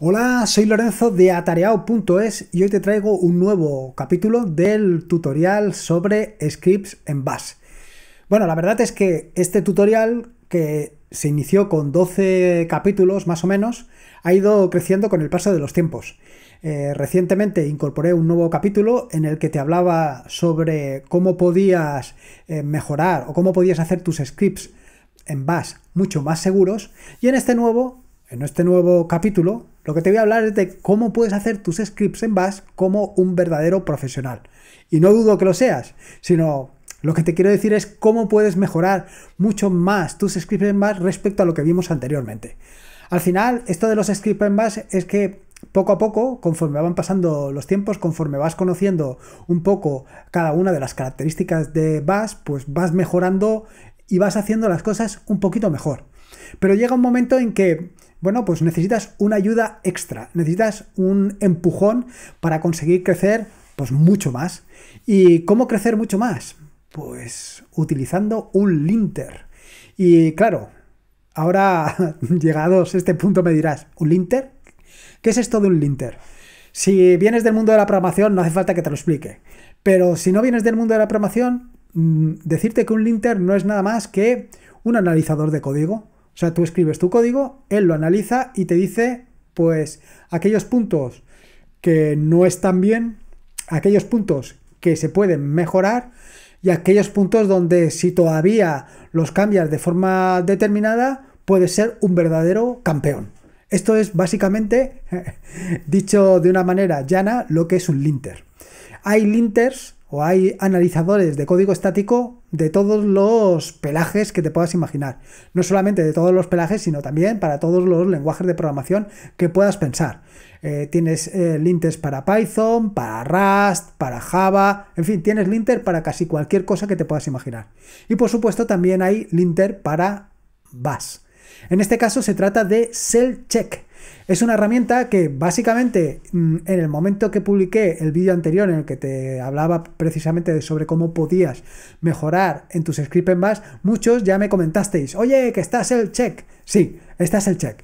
Hola, soy Lorenzo de atareao.es y hoy te traigo un nuevo capítulo del tutorial sobre scripts en Bash. Bueno, la verdad es que este tutorial que se inició con 12 capítulos más o menos, ha ido creciendo con el paso de los tiempos. Eh, recientemente incorporé un nuevo capítulo en el que te hablaba sobre cómo podías eh, mejorar o cómo podías hacer tus scripts en Bash mucho más seguros y en este nuevo en este nuevo capítulo, lo que te voy a hablar es de cómo puedes hacer tus scripts en Bash como un verdadero profesional. Y no dudo que lo seas, sino lo que te quiero decir es cómo puedes mejorar mucho más tus scripts en Bash respecto a lo que vimos anteriormente. Al final, esto de los scripts en Bash es que poco a poco, conforme van pasando los tiempos, conforme vas conociendo un poco cada una de las características de Bash, pues vas mejorando y vas haciendo las cosas un poquito mejor. Pero llega un momento en que bueno, pues necesitas una ayuda extra, necesitas un empujón para conseguir crecer pues mucho más. ¿Y cómo crecer mucho más? Pues utilizando un linter. Y claro, ahora llegados a este punto me dirás, ¿un linter? ¿Qué es esto de un linter? Si vienes del mundo de la programación no hace falta que te lo explique. Pero si no vienes del mundo de la programación, mm, decirte que un linter no es nada más que un analizador de código. O sea, tú escribes tu código, él lo analiza y te dice, pues, aquellos puntos que no están bien, aquellos puntos que se pueden mejorar y aquellos puntos donde si todavía los cambias de forma determinada, puedes ser un verdadero campeón. Esto es básicamente, dicho de una manera llana, lo que es un linter. Hay linters o hay analizadores de código estático de todos los pelajes que te puedas imaginar. No solamente de todos los pelajes, sino también para todos los lenguajes de programación que puedas pensar. Eh, tienes eh, linters para Python, para Rust, para Java, en fin, tienes linter para casi cualquier cosa que te puedas imaginar. Y por supuesto también hay linter para Bash. En este caso se trata de Cell check es una herramienta que básicamente mm, en el momento que publiqué el vídeo anterior en el que te hablaba precisamente sobre cómo podías mejorar en tus scripts en bash, muchos ya me comentasteis, oye, que estás el check. Sí, estás el check.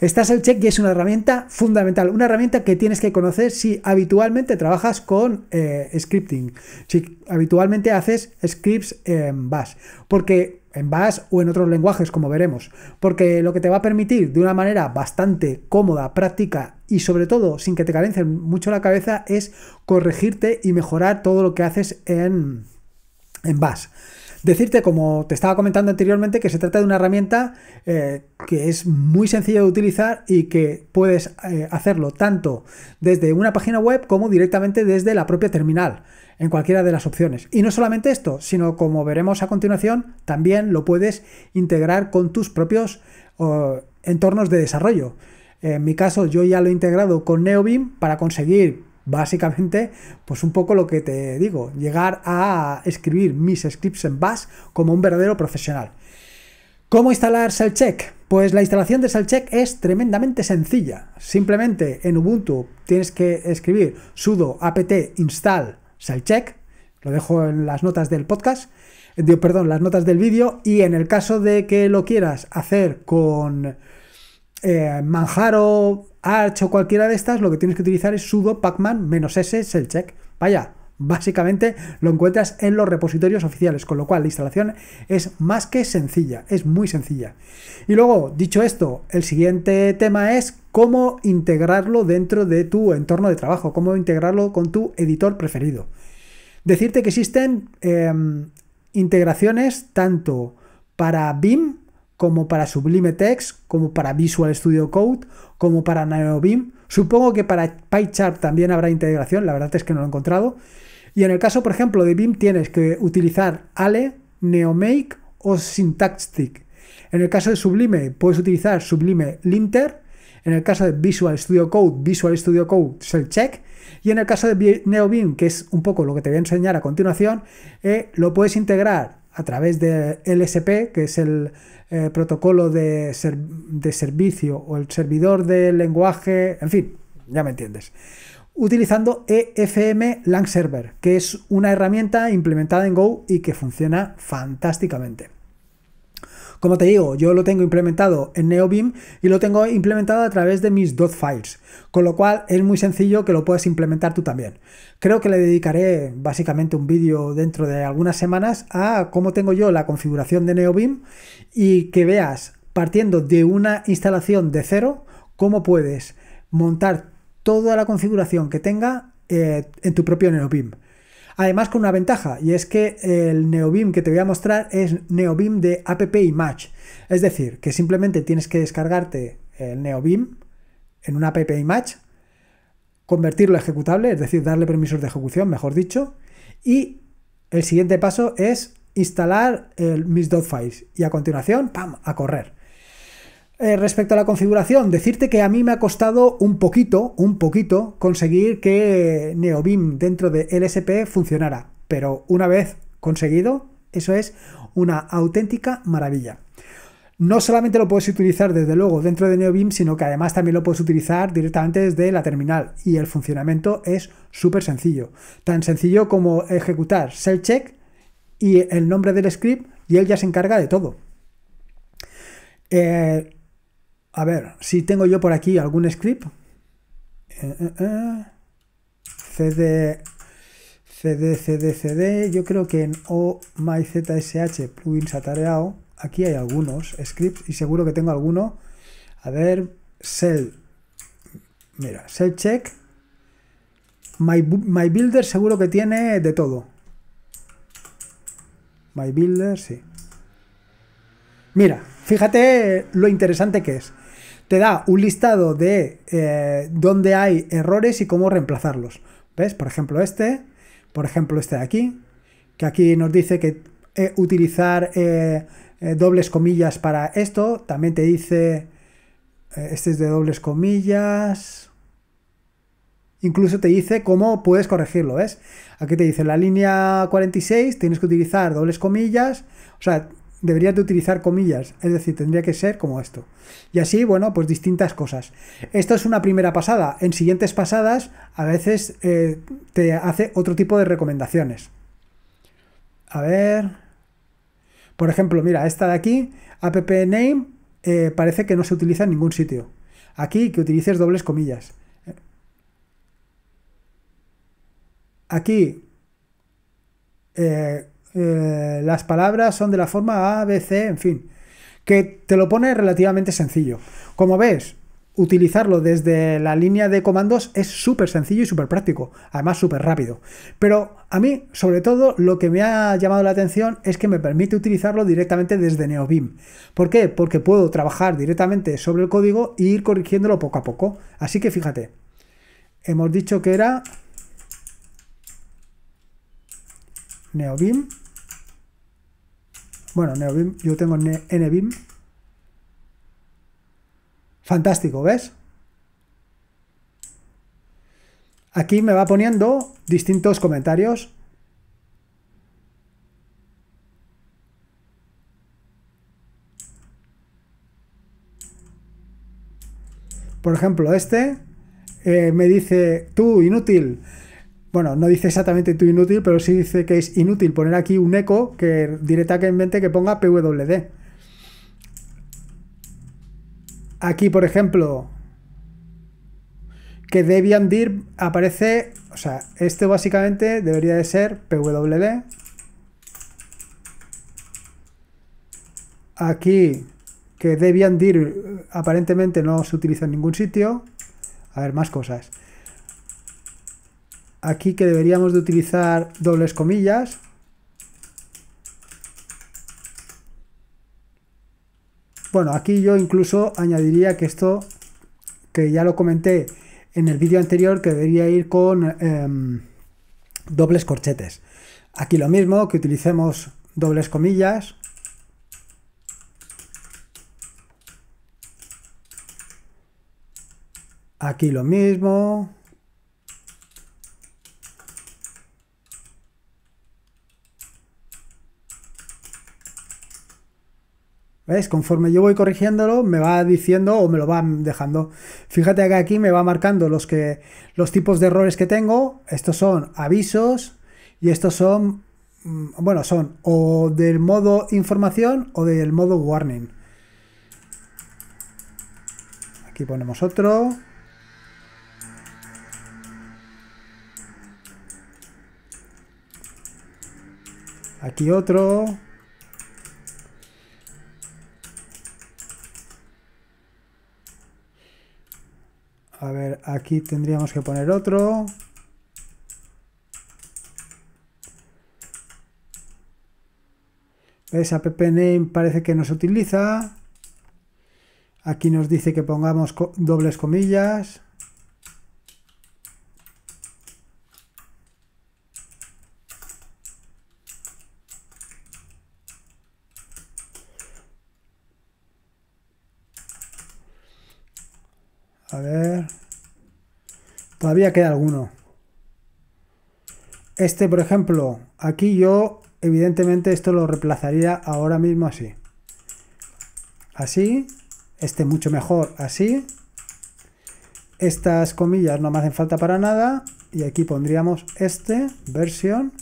Estás el check y es una herramienta fundamental, una herramienta que tienes que conocer si habitualmente trabajas con eh, scripting, si habitualmente haces scripts en bash, porque en Bash o en otros lenguajes, como veremos, porque lo que te va a permitir de una manera bastante cómoda, práctica y sobre todo sin que te calencen mucho la cabeza es corregirte y mejorar todo lo que haces en, en Decirte, como te estaba comentando anteriormente, que se trata de una herramienta eh, que es muy sencilla de utilizar y que puedes eh, hacerlo tanto desde una página web como directamente desde la propia terminal, en cualquiera de las opciones. Y no solamente esto, sino como veremos a continuación, también lo puedes integrar con tus propios entornos de desarrollo. En mi caso, yo ya lo he integrado con NeoBeam para conseguir Básicamente, pues un poco lo que te digo, llegar a escribir mis scripts en Bash como un verdadero profesional. ¿Cómo instalar SellCheck? Pues la instalación de Selcheck es tremendamente sencilla. Simplemente en Ubuntu tienes que escribir sudo apt install Selcheck, lo dejo en las notas del podcast, eh, perdón, las notas del vídeo, y en el caso de que lo quieras hacer con eh, Manjaro, Arch o cualquiera de estas, lo que tienes que utilizar es sudo pacman -s selcheck. Vaya, básicamente lo encuentras en los repositorios oficiales, con lo cual la instalación es más que sencilla, es muy sencilla. Y luego, dicho esto, el siguiente tema es cómo integrarlo dentro de tu entorno de trabajo, cómo integrarlo con tu editor preferido. Decirte que existen em, integraciones tanto para BIM como para Sublime Text, como para Visual Studio Code, como para NeoBim, Supongo que para PyChart también habrá integración, la verdad es que no lo he encontrado. Y en el caso, por ejemplo, de BIM tienes que utilizar Ale, Neomake o Syntactic. En el caso de Sublime puedes utilizar Sublime Linter. En el caso de Visual Studio Code, Visual Studio Code Shell Check. Y en el caso de NeoBeam, que es un poco lo que te voy a enseñar a continuación, eh, lo puedes integrar a través de LSP, que es el eh, protocolo de, de servicio o el servidor de lenguaje, en fin, ya me entiendes utilizando EFM Lang Server, que es una herramienta implementada en Go y que funciona fantásticamente. Como te digo, yo lo tengo implementado en NeoBeam y lo tengo implementado a través de mis dot files, con lo cual es muy sencillo que lo puedas implementar tú también. Creo que le dedicaré básicamente un vídeo dentro de algunas semanas a cómo tengo yo la configuración de NeoBeam y que veas partiendo de una instalación de cero cómo puedes montar toda la configuración que tenga eh, en tu propio NeoBeam. Además con una ventaja, y es que el NeoBeam que te voy a mostrar es NeoBeam de app Image. Es decir, que simplemente tienes que descargarte el NeoBeam en un app Image, convertirlo a ejecutable, es decir, darle permisos de ejecución, mejor dicho, y el siguiente paso es instalar el, y a continuación, ¡pam!, a correr. Eh, respecto a la configuración, decirte que a mí me ha costado un poquito, un poquito, conseguir que NeoBeam dentro de LSP funcionara. Pero una vez conseguido, eso es una auténtica maravilla. No solamente lo puedes utilizar desde luego dentro de NeoBeam, sino que además también lo puedes utilizar directamente desde la terminal y el funcionamiento es súper sencillo. Tan sencillo como ejecutar ShellCheck y el nombre del script y él ya se encarga de todo. Eh, a ver, si tengo yo por aquí algún script. Eh, eh, eh, CD, CD, CD, CD. Yo creo que en OMyZSH plugins atareado, aquí hay algunos scripts y seguro que tengo alguno. A ver, sel Mira, sell Check. My, my Builder seguro que tiene de todo. My Builder, sí. Mira, fíjate lo interesante que es te da un listado de eh, dónde hay errores y cómo reemplazarlos. ¿Ves? Por ejemplo, este, por ejemplo, este de aquí, que aquí nos dice que eh, utilizar eh, dobles comillas para esto. También te dice, este es de dobles comillas. Incluso te dice cómo puedes corregirlo, ¿ves? Aquí te dice la línea 46, tienes que utilizar dobles comillas. O sea, deberías de utilizar comillas, es decir, tendría que ser como esto. Y así, bueno, pues distintas cosas. Esto es una primera pasada. En siguientes pasadas, a veces eh, te hace otro tipo de recomendaciones. A ver. Por ejemplo, mira, esta de aquí, app name, eh, parece que no se utiliza en ningún sitio. Aquí que utilices dobles comillas. Aquí eh, eh, las palabras son de la forma A, B, C, en fin, que te lo pone relativamente sencillo. Como ves, utilizarlo desde la línea de comandos es súper sencillo y súper práctico, además súper rápido. Pero a mí, sobre todo, lo que me ha llamado la atención es que me permite utilizarlo directamente desde Neobim ¿Por qué? Porque puedo trabajar directamente sobre el código e ir corrigiéndolo poco a poco. Así que fíjate, hemos dicho que era Neobim bueno, yo tengo NBim. Fantástico, ¿ves? Aquí me va poniendo distintos comentarios. Por ejemplo, este eh, me dice, tú, inútil, bueno, no dice exactamente tu inútil, pero sí dice que es inútil poner aquí un eco que directamente que ponga pwd. Aquí, por ejemplo, que Debian dir aparece, o sea, este básicamente debería de ser pwd. Aquí, que Debian dir aparentemente no se utiliza en ningún sitio. A ver, más cosas aquí que deberíamos de utilizar dobles comillas. Bueno, aquí yo incluso añadiría que esto, que ya lo comenté en el vídeo anterior, que debería ir con em, dobles corchetes. Aquí lo mismo, que utilicemos dobles comillas. Aquí lo mismo. ¿Ves? Conforme yo voy corrigiéndolo, me va diciendo o me lo va dejando. Fíjate que aquí me va marcando los, que, los tipos de errores que tengo. Estos son avisos y estos son, mm, bueno, son o del modo información o del modo warning. Aquí ponemos otro. Aquí otro. aquí tendríamos que poner otro. ¿Ves? App parece que no se utiliza. Aquí nos dice que pongamos dobles comillas. Todavía queda alguno. Este, por ejemplo, aquí yo, evidentemente, esto lo reemplazaría ahora mismo así. Así. Este mucho mejor así. Estas comillas no me hacen falta para nada. Y aquí pondríamos este, versión.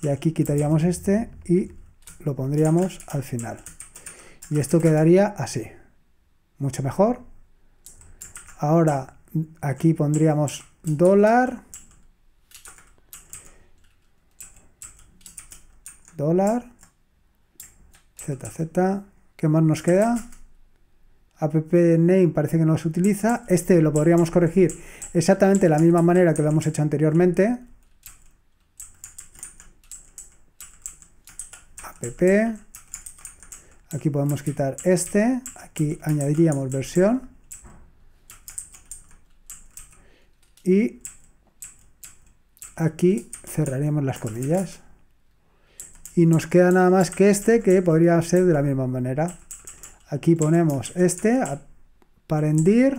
Y aquí quitaríamos este y lo pondríamos al final. Y esto quedaría así. Mucho mejor. Ahora Aquí pondríamos dólar. Dólar. ZZ. ¿Qué más nos queda? app name parece que no se utiliza. Este lo podríamos corregir exactamente de la misma manera que lo hemos hecho anteriormente. app. Aquí podemos quitar este. Aquí añadiríamos versión. y aquí cerraríamos las comillas y nos queda nada más que este que podría ser de la misma manera aquí ponemos este para endir.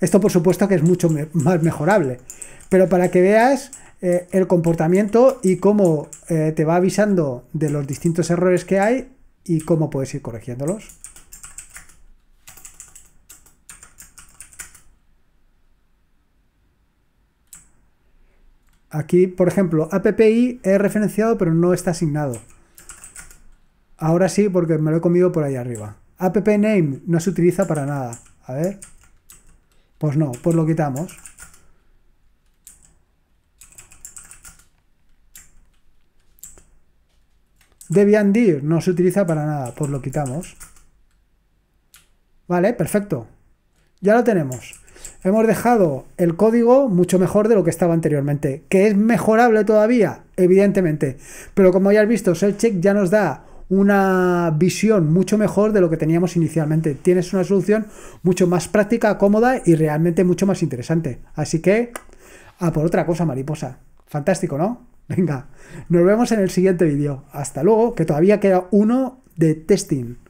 esto por supuesto que es mucho más mejorable pero para que veas eh, el comportamiento y cómo eh, te va avisando de los distintos errores que hay y cómo puedes ir corrigiéndolos Aquí, por ejemplo, APPI he referenciado pero no está asignado. Ahora sí, porque me lo he comido por ahí arriba. name no se utiliza para nada. A ver. Pues no, pues lo quitamos. dir no se utiliza para nada, pues lo quitamos. Vale, perfecto. Ya lo tenemos hemos dejado el código mucho mejor de lo que estaba anteriormente. ¿Que es mejorable todavía? Evidentemente. Pero como ya has visto, check ya nos da una visión mucho mejor de lo que teníamos inicialmente. Tienes una solución mucho más práctica, cómoda y realmente mucho más interesante. Así que, a por otra cosa, mariposa. Fantástico, ¿no? Venga, nos vemos en el siguiente vídeo. Hasta luego, que todavía queda uno de testing.